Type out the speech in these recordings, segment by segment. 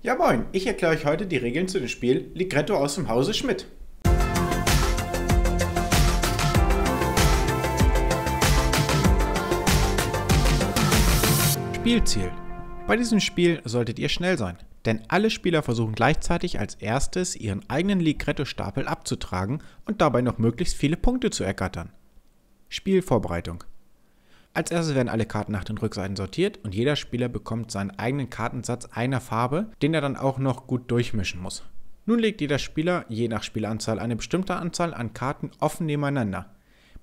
Ja moin, ich erkläre euch heute die Regeln zu dem Spiel Ligretto aus dem Hause Schmidt. Spielziel. Bei diesem Spiel solltet ihr schnell sein, denn alle Spieler versuchen gleichzeitig als erstes ihren eigenen Ligretto-Stapel abzutragen und dabei noch möglichst viele Punkte zu ergattern. Spielvorbereitung. Als erstes werden alle Karten nach den Rückseiten sortiert und jeder Spieler bekommt seinen eigenen Kartensatz einer Farbe, den er dann auch noch gut durchmischen muss. Nun legt jeder Spieler, je nach Spielanzahl eine bestimmte Anzahl an Karten offen nebeneinander.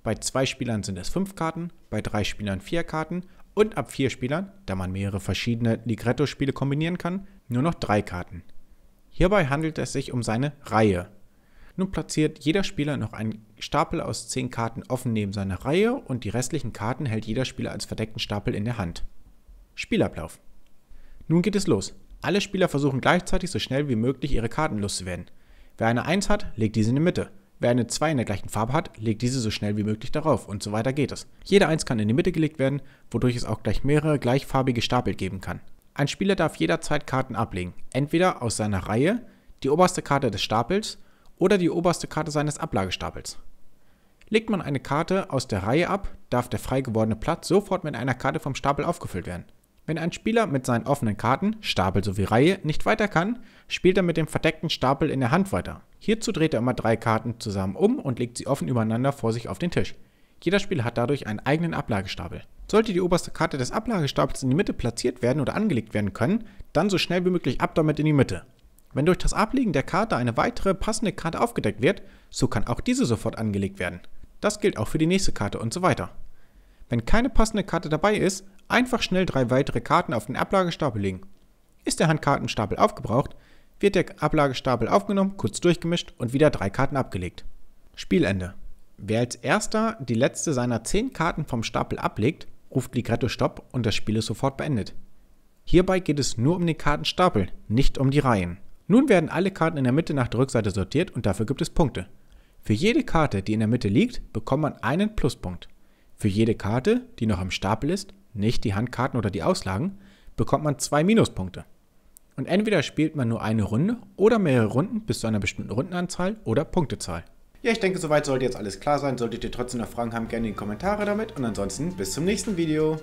Bei zwei Spielern sind es fünf Karten, bei drei Spielern vier Karten und ab vier Spielern, da man mehrere verschiedene Ligretto-Spiele kombinieren kann, nur noch drei Karten. Hierbei handelt es sich um seine Reihe. Nun platziert jeder Spieler noch einen Stapel aus 10 Karten offen neben seiner Reihe und die restlichen Karten hält jeder Spieler als verdeckten Stapel in der Hand. Spielablauf. Nun geht es los. Alle Spieler versuchen gleichzeitig so schnell wie möglich ihre Karten loszuwerden. Wer eine 1 hat, legt diese in die Mitte. Wer eine 2 in der gleichen Farbe hat, legt diese so schnell wie möglich darauf und so weiter geht es. Jede 1 kann in die Mitte gelegt werden, wodurch es auch gleich mehrere gleichfarbige Stapel geben kann. Ein Spieler darf jederzeit Karten ablegen, entweder aus seiner Reihe, die oberste Karte des Stapels oder die oberste Karte seines Ablagestapels. Legt man eine Karte aus der Reihe ab, darf der frei gewordene Platz sofort mit einer Karte vom Stapel aufgefüllt werden. Wenn ein Spieler mit seinen offenen Karten, Stapel sowie Reihe nicht weiter kann, spielt er mit dem verdeckten Stapel in der Hand weiter. Hierzu dreht er immer drei Karten zusammen um und legt sie offen übereinander vor sich auf den Tisch. Jeder Spieler hat dadurch einen eigenen Ablagestapel. Sollte die oberste Karte des Ablagestapels in die Mitte platziert werden oder angelegt werden können, dann so schnell wie möglich ab damit in die Mitte. Wenn durch das Ablegen der Karte eine weitere passende Karte aufgedeckt wird, so kann auch diese sofort angelegt werden. Das gilt auch für die nächste Karte und so weiter. Wenn keine passende Karte dabei ist, einfach schnell drei weitere Karten auf den Ablagestapel legen. Ist der Handkartenstapel aufgebraucht, wird der Ablagestapel aufgenommen, kurz durchgemischt und wieder drei Karten abgelegt. Spielende. Wer als erster die letzte seiner zehn Karten vom Stapel ablegt, ruft Ligretto Stopp und das Spiel ist sofort beendet. Hierbei geht es nur um den Kartenstapel, nicht um die Reihen. Nun werden alle Karten in der Mitte nach der Rückseite sortiert und dafür gibt es Punkte. Für jede Karte, die in der Mitte liegt, bekommt man einen Pluspunkt. Für jede Karte, die noch im Stapel ist, nicht die Handkarten oder die Auslagen, bekommt man zwei Minuspunkte. Und entweder spielt man nur eine Runde oder mehrere Runden bis zu einer bestimmten Rundenanzahl oder Punktezahl. Ja, ich denke, soweit sollte jetzt alles klar sein. Solltet ihr trotzdem noch Fragen haben, gerne in die Kommentare damit. Und ansonsten bis zum nächsten Video.